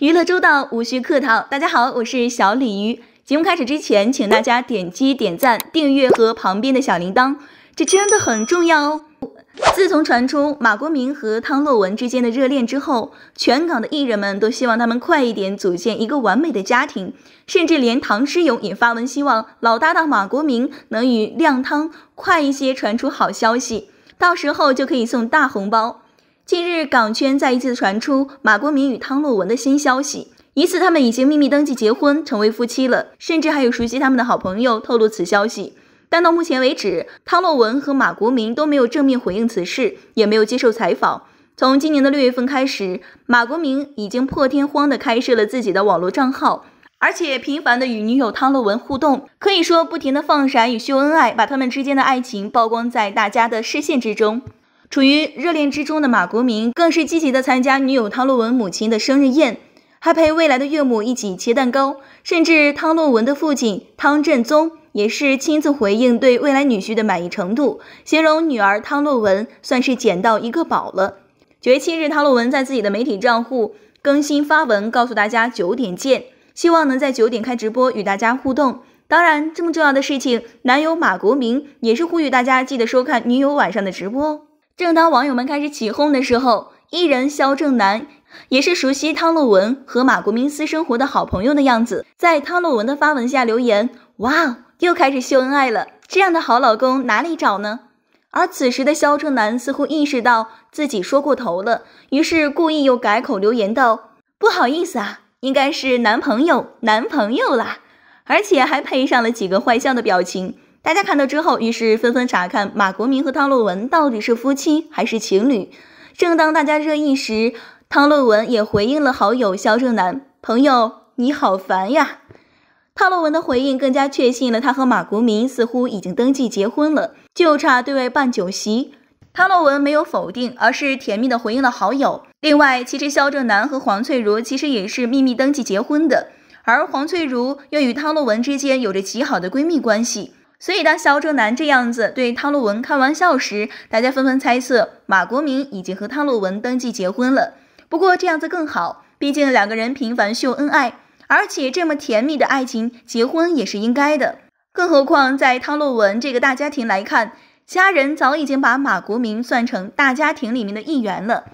娱乐周到，无需客套。大家好，我是小鲤鱼。节目开始之前，请大家点击点赞、订阅和旁边的小铃铛，这真的很重要哦。自从传出马国明和汤洛雯之间的热恋之后，全港的艺人们都希望他们快一点组建一个完美的家庭，甚至连唐诗咏也发文希望老搭档马国明能与靓汤快一些传出好消息，到时候就可以送大红包。近日，港圈再一次传出马国明与汤洛雯的新消息，疑似他们已经秘密登记结婚，成为夫妻了，甚至还有熟悉他们的好朋友透露此消息。但到目前为止，汤洛雯和马国明都没有正面回应此事，也没有接受采访。从今年的六月份开始，马国明已经破天荒地开设了自己的网络账号，而且频繁地与女友汤洛雯互动，可以说不停地放闪与秀恩爱，把他们之间的爱情曝光在大家的视线之中。处于热恋之中的马国明更是积极地参加女友汤洛雯母亲的生日宴。还陪未来的岳母一起切蛋糕，甚至汤洛雯的父亲汤振宗也是亲自回应对未来女婿的满意程度，形容女儿汤洛雯算是捡到一个宝了。九月七日，汤洛雯在自己的媒体账户更新发文，告诉大家九点见，希望能在九点开直播与大家互动。当然，这么重要的事情，男友马国明也是呼吁大家记得收看女友晚上的直播正当网友们开始起哄的时候，艺人萧正楠。也是熟悉汤洛文和马国明私生活的好朋友的样子，在汤洛文的发文下留言，哇，又开始秀恩爱了，这样的好老公哪里找呢？而此时的肖正南似乎意识到自己说过头了，于是故意又改口留言道：“不好意思啊，应该是男朋友男朋友啦。”而且还配上了几个坏笑的表情，大家看到之后，于是纷纷查看马国明和汤洛文到底是夫妻还是情侣。正当大家热议时，汤洛雯也回应了好友肖正男朋友，你好烦呀！汤洛雯的回应更加确信了他和马国明似乎已经登记结婚了，就差对外办酒席。汤洛雯没有否定，而是甜蜜的回应了好友。另外，其实肖正南和黄翠如其实也是秘密登记结婚的，而黄翠如又与汤洛雯之间有着极好的闺蜜关系，所以当肖正南这样子对汤洛雯开玩笑时，大家纷纷猜测马国明已经和汤洛雯登记结婚了。不过这样子更好，毕竟两个人频繁秀恩爱，而且这么甜蜜的爱情结婚也是应该的。更何况在汤洛文这个大家庭来看，家人早已经把马国明算成大家庭里面的一员了。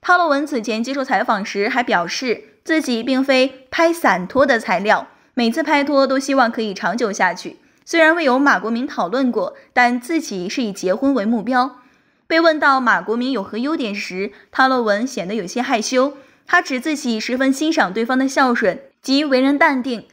汤洛文此前接受采访时还表示，自己并非拍散拖的材料，每次拍拖都希望可以长久下去。虽然未有马国明讨论过，但自己是以结婚为目标。被问到马国明有何优点时，汤洛雯显得有些害羞。她指自己十分欣赏对方的孝顺及为人淡定，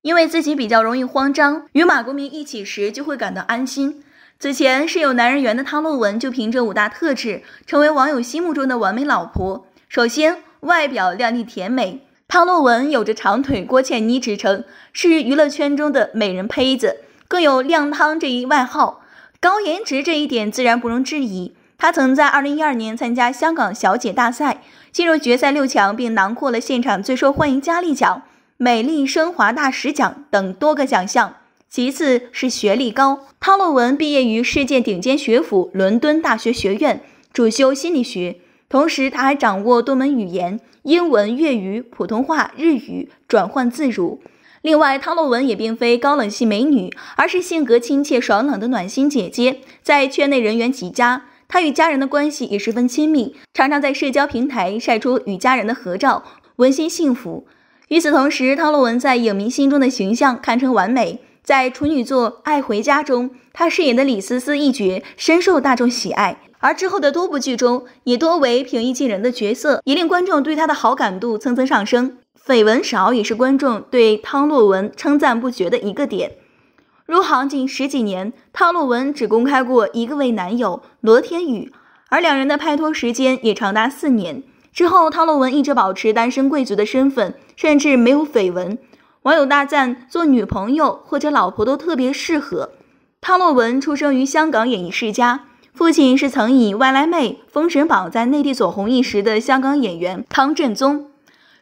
因为自己比较容易慌张，与马国明一起时就会感到安心。此前是有男人缘的汤洛雯，就凭这五大特质，成为网友心目中的完美老婆。首先，外表靓丽甜美，汤洛雯有着长腿郭倩妮之称，是娱乐圈中的美人胚子，更有靓汤这一外号。高颜值这一点自然不容置疑。她曾在二零一二年参加香港小姐大赛，进入决赛六强，并囊括了现场最受欢迎佳丽奖、美丽升华大使奖等多个奖项。其次，是学历高。汤洛雯毕业于世界顶尖学府伦敦大学学院，主修心理学，同时她还掌握多门语言，英文、粤语、普通话、日语转换自如。另外，汤洛雯也并非高冷系美女，而是性格亲切爽朗的暖心姐姐，在圈内人缘极佳。她与家人的关系也十分亲密，常常在社交平台晒出与家人的合照，温馨幸福。与此同时，汤洛雯在影迷心中的形象堪称完美。在《处女座爱回家》中，她饰演的李思思一角深受大众喜爱，而之后的多部剧中也多为平易近人的角色，也令观众对她的好感度蹭蹭上升。绯闻少也是观众对汤洛雯称赞不绝的一个点。入行近十几年，汤洛雯只公开过一个位男友罗天宇，而两人的拍拖时间也长达四年。之后，汤洛雯一直保持单身贵族的身份，甚至没有绯闻。网友大赞做女朋友或者老婆都特别适合。汤洛雯出生于香港演艺世家，父亲是曾以外来妹《封神榜》在内地走红一时的香港演员汤振宗。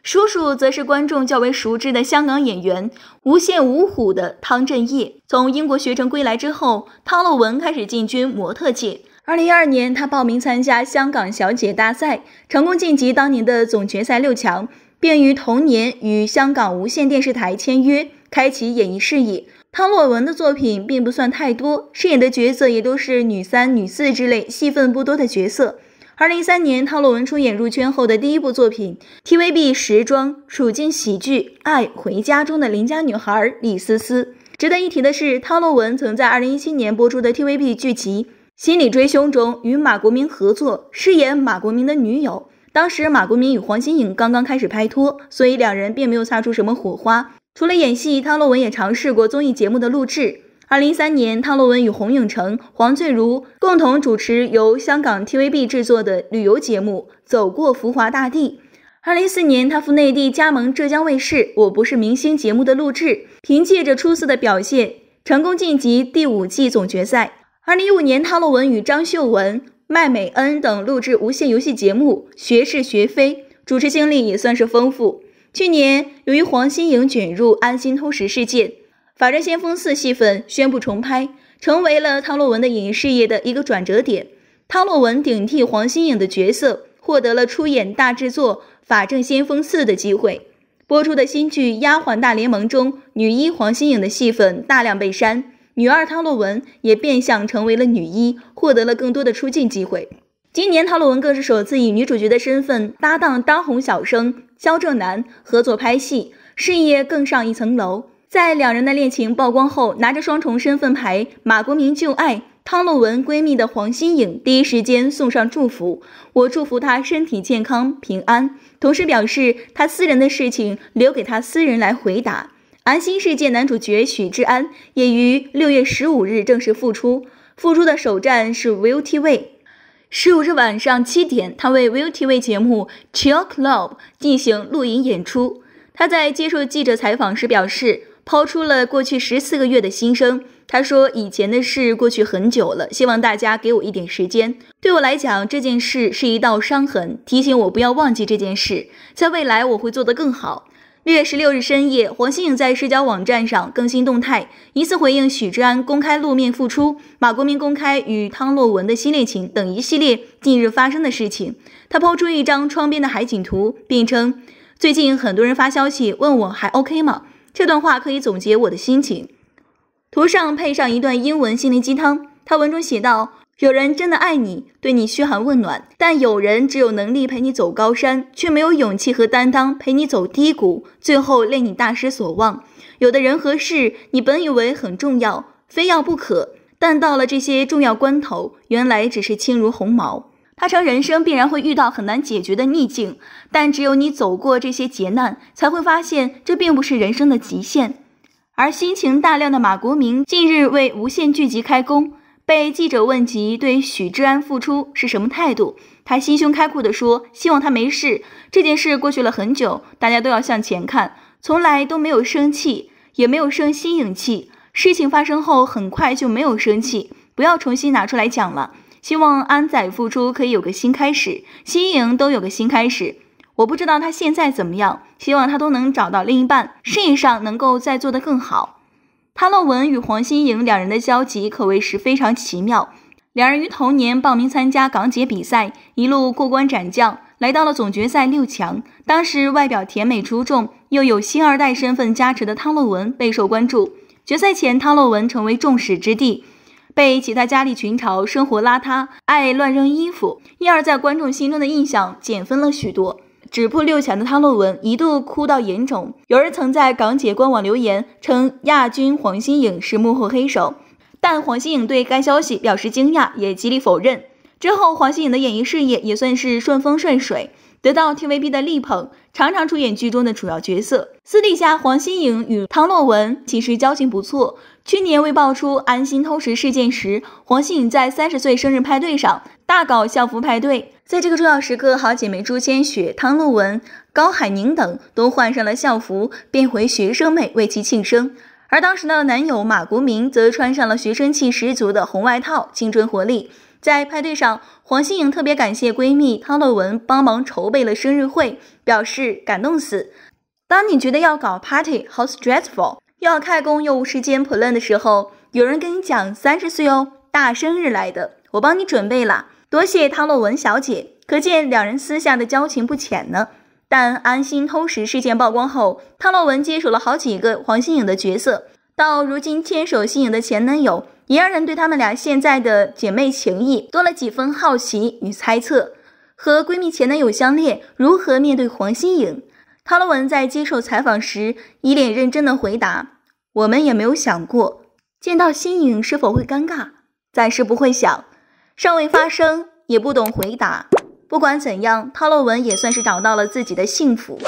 叔叔则是观众较为熟知的香港演员，无线五虎的汤镇业。从英国学成归来之后，汤洛雯开始进军模特界。二零一二年，他报名参加香港小姐大赛，成功晋级当年的总决赛六强，并于同年与香港无线电视台签约，开启演艺事业。汤洛雯的作品并不算太多，饰演的角色也都是女三、女四之类，戏份不多的角色。二零一三年，汤洛雯出演入圈后的第一部作品 TVB 时装处境喜剧《爱回家》中的邻家女孩李思思。值得一提的是，汤洛雯曾在二零一七年播出的 TVB 剧集《心理追凶》中与马国明合作，饰演马国明的女友。当时马国明与黄心颖刚刚开始拍拖，所以两人并没有擦出什么火花。除了演戏，汤洛雯也尝试过综艺节目的录制。二零一三年，汤洛雯与洪永城、黄翠如共同主持由香港 TVB 制作的旅游节目《走过浮华大地》。二零一四年，他赴内地加盟浙江卫视《我不是明星》节目的录制，凭借着出色的表现，成功晋级第五季总决赛。二零一五年，汤洛雯与张秀文、麦美恩等录制无线游戏节目《学是学非》，主持经历也算是丰富。去年，由于黄心颖卷入安心偷食事件。《法证先锋四》戏份宣布重拍，成为了汤洛雯的影视业的一个转折点。汤洛雯顶替黄心颖的角色，获得了出演大制作《法证先锋四》的机会。播出的新剧《丫鬟大联盟》中，女一黄心颖的戏份大量被删，女二汤洛雯也变相成为了女一，获得了更多的出镜机会。今年，汤洛雯更是首次以女主角的身份搭档当红小生肖正楠合作拍戏，事业更上一层楼。在两人的恋情曝光后，拿着双重身份牌，马国明旧爱汤洛雯闺蜜的黄心颖第一时间送上祝福：“我祝福他身体健康、平安。”同时表示他私人的事情留给他私人来回答。《安心世界》男主角许志安也于六月十五日正式复出，复出的首站是 ViuTV。十五日晚上七点，他为 ViuTV 节目 Chill Club 进行录影演出。他在接受记者采访时表示。抛出了过去十四个月的心声。他说：“以前的事过去很久了，希望大家给我一点时间。对我来讲，这件事是一道伤痕，提醒我不要忘记这件事。在未来，我会做得更好。”六月十六日深夜，黄新颖在社交网站上更新动态，疑似回应许志安公开露面复出、马国明公开与汤洛雯的新恋情等一系列近日发生的事情。他抛出一张窗边的海景图，并称：“最近很多人发消息问我还 OK 吗？”这段话可以总结我的心情，图上配上一段英文心灵鸡汤。他文中写道：“有人真的爱你，对你嘘寒问暖；但有人只有能力陪你走高山，却没有勇气和担当陪你走低谷，最后令你大失所望。有的人和事，你本以为很重要，非要不可，但到了这些重要关头，原来只是轻如鸿毛。”他称，人生必然会遇到很难解决的逆境，但只有你走过这些劫难，才会发现这并不是人生的极限。而心情大量的马国明近日为无线剧集开工，被记者问及对许志安复出是什么态度，他心胸开阔地说：“希望他没事。这件事过去了很久，大家都要向前看，从来都没有生气，也没有生新瘾气。事情发生后很快就没有生气，不要重新拿出来讲了。”希望安仔复出可以有个新开始，新颖都有个新开始。我不知道他现在怎么样，希望他都能找到另一半，事业上能够再做得更好。汤洛雯与黄心颖两人的交集可谓是非常奇妙，两人于同年报名参加港姐比赛，一路过关斩将，来到了总决赛六强。当时外表甜美出众，又有星二代身份加持的汤洛雯备受关注。决赛前，汤洛雯成为众矢之的。被其他家里群嘲，生活邋遢，爱乱扔衣服，因而在观众心中的印象减分了许多。止步六强的汤洛雯一度哭到眼肿。有人曾在港姐官网留言称，亚军黄心颖是幕后黑手，但黄心颖对该消息表示惊讶，也极力否认。之后，黄心颖的演艺事业也算是顺风顺水。得到 TVB 的力捧，常常出演剧中的主要角色。私底下，黄心颖与汤洛雯其实交情不错。去年未爆出安心偷食事件时，黄心颖在三十岁生日派对上大搞校服派对。在这个重要时刻，好姐妹朱千雪、汤洛雯、高海宁等都换上了校服，变回学生妹为其庆生。而当时的男友马国明则穿上了学生气十足的红外套，青春活力。在派对上，黄心颖特别感谢闺蜜汤洛雯帮忙筹备了生日会，表示感动死。当你觉得要搞 party，好 stressful，又要开工又无时间 plan 的时候，有人跟你讲三十岁哦，大生日来的，我帮你准备啦，多谢汤洛雯小姐。可见两人私下的交情不浅呢。但安心偷食事件曝光后，汤洛雯接手了好几个黄心颖的角色，到如今牵手心颖的前男友。也让人对她们俩现在的姐妹情谊多了几分好奇与猜测。和闺蜜前男友相恋，如何面对黄心颖？汤洛文在接受采访时一脸认真的回答：“我们也没有想过见到心颖是否会尴尬，暂时不会想，尚未发生，也不懂回答。不管怎样，汤洛文也算是找到了自己的幸福。”